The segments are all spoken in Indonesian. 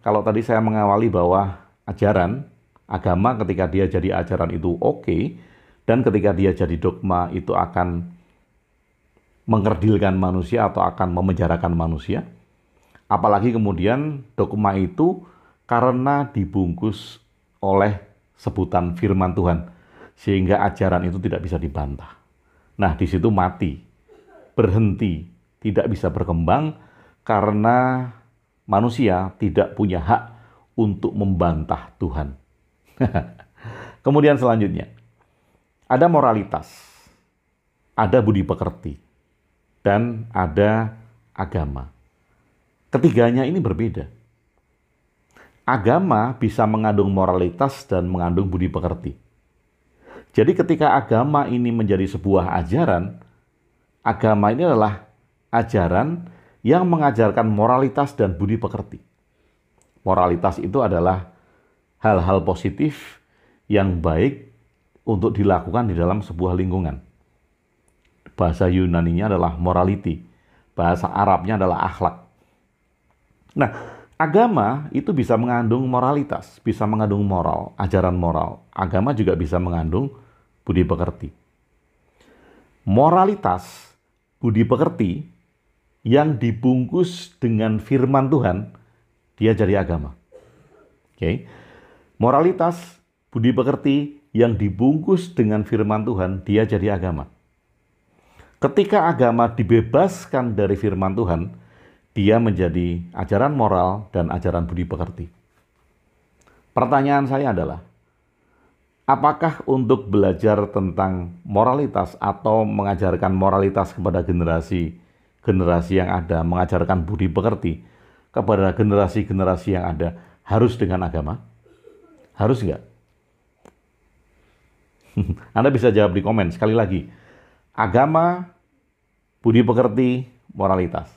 Kalau tadi saya mengawali bahwa ajaran agama ketika dia jadi ajaran itu oke okay, dan ketika dia jadi dogma itu akan mengerdilkan manusia atau akan memenjarakan manusia. Apalagi kemudian dogma itu karena dibungkus oleh sebutan firman Tuhan sehingga ajaran itu tidak bisa dibantah. Nah, di situ mati, berhenti, tidak bisa berkembang karena manusia tidak punya hak untuk membantah Tuhan. Kemudian selanjutnya, ada moralitas, ada budi pekerti, dan ada agama. Ketiganya ini berbeda. Agama bisa mengandung moralitas dan mengandung budi pekerti jadi ketika agama ini menjadi sebuah ajaran, agama ini adalah ajaran yang mengajarkan moralitas dan budi pekerti. Moralitas itu adalah hal-hal positif yang baik untuk dilakukan di dalam sebuah lingkungan. Bahasa Yunani-nya adalah morality, bahasa Arabnya adalah akhlak. Nah, agama itu bisa mengandung moralitas, bisa mengandung moral, ajaran moral. Agama juga bisa mengandung budi pekerti. Moralitas budi pekerti yang dibungkus dengan firman Tuhan, dia jadi agama. Oke. Moralitas budi pekerti yang dibungkus dengan firman Tuhan, dia jadi agama. Ketika agama dibebaskan dari firman Tuhan, dia menjadi ajaran moral dan ajaran budi pekerti. Pertanyaan saya adalah, Apakah untuk belajar tentang moralitas atau mengajarkan moralitas kepada generasi generasi yang ada, mengajarkan budi pekerti kepada generasi-generasi yang ada harus dengan agama? Harus enggak? Anda bisa jawab di komen sekali lagi. Agama, budi pekerti, moralitas.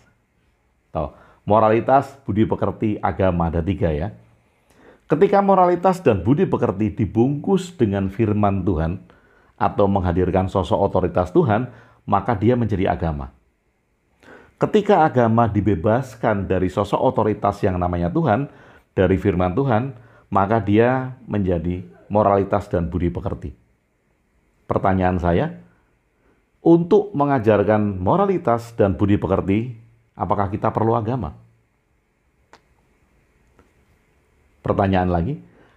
Tahu? Moralitas, budi pekerti, agama ada tiga ya. Ketika moralitas dan budi pekerti dibungkus dengan firman Tuhan atau menghadirkan sosok otoritas Tuhan, maka dia menjadi agama. Ketika agama dibebaskan dari sosok otoritas yang namanya Tuhan, dari firman Tuhan, maka dia menjadi moralitas dan budi pekerti. Pertanyaan saya, untuk mengajarkan moralitas dan budi pekerti, apakah kita perlu agama? pertanyaan lagi,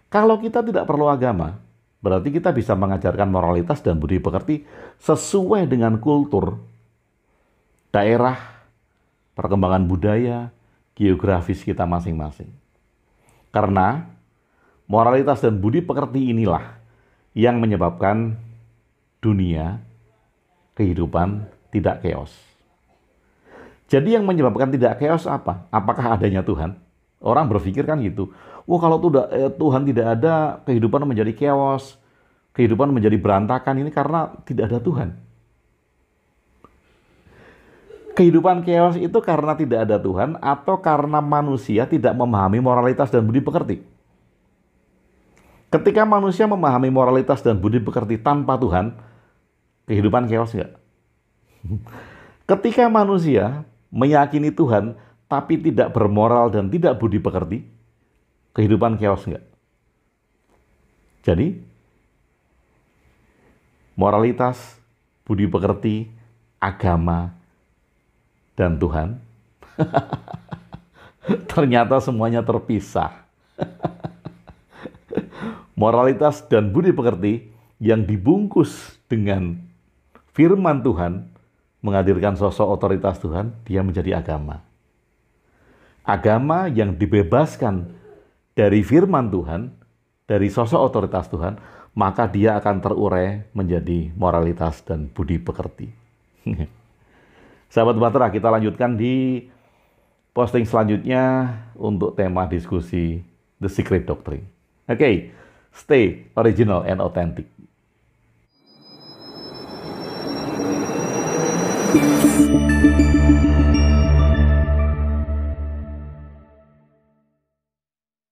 kalau kita tidak perlu agama, berarti kita bisa mengajarkan moralitas dan budi pekerti sesuai dengan kultur daerah, perkembangan budaya, geografis kita masing-masing. Karena moralitas dan budi pekerti inilah yang menyebabkan dunia kehidupan tidak keos. Jadi yang menyebabkan tidak keos apa? Apakah adanya Tuhan? Orang berpikir kan gitu. Wah kalau tuh eh, Tuhan tidak ada, kehidupan menjadi chaos, kehidupan menjadi berantakan ini karena tidak ada Tuhan. Kehidupan chaos itu karena tidak ada Tuhan atau karena manusia tidak memahami moralitas dan budi pekerti. Ketika manusia memahami moralitas dan budi pekerti tanpa Tuhan, kehidupan chaos enggak? Ketika manusia meyakini Tuhan, tapi tidak bermoral dan tidak budi pekerti, kehidupan chaos enggak. Jadi, moralitas, budi pekerti, agama, dan Tuhan ternyata semuanya terpisah. moralitas dan budi pekerti yang dibungkus dengan firman Tuhan menghadirkan sosok otoritas Tuhan, dia menjadi agama agama yang dibebaskan dari firman Tuhan, dari sosok otoritas Tuhan, maka dia akan terurai menjadi moralitas dan budi pekerti. Sahabat Batra, kita lanjutkan di posting selanjutnya untuk tema diskusi The Secret Doctrine. Oke, okay, stay original and authentic. thank you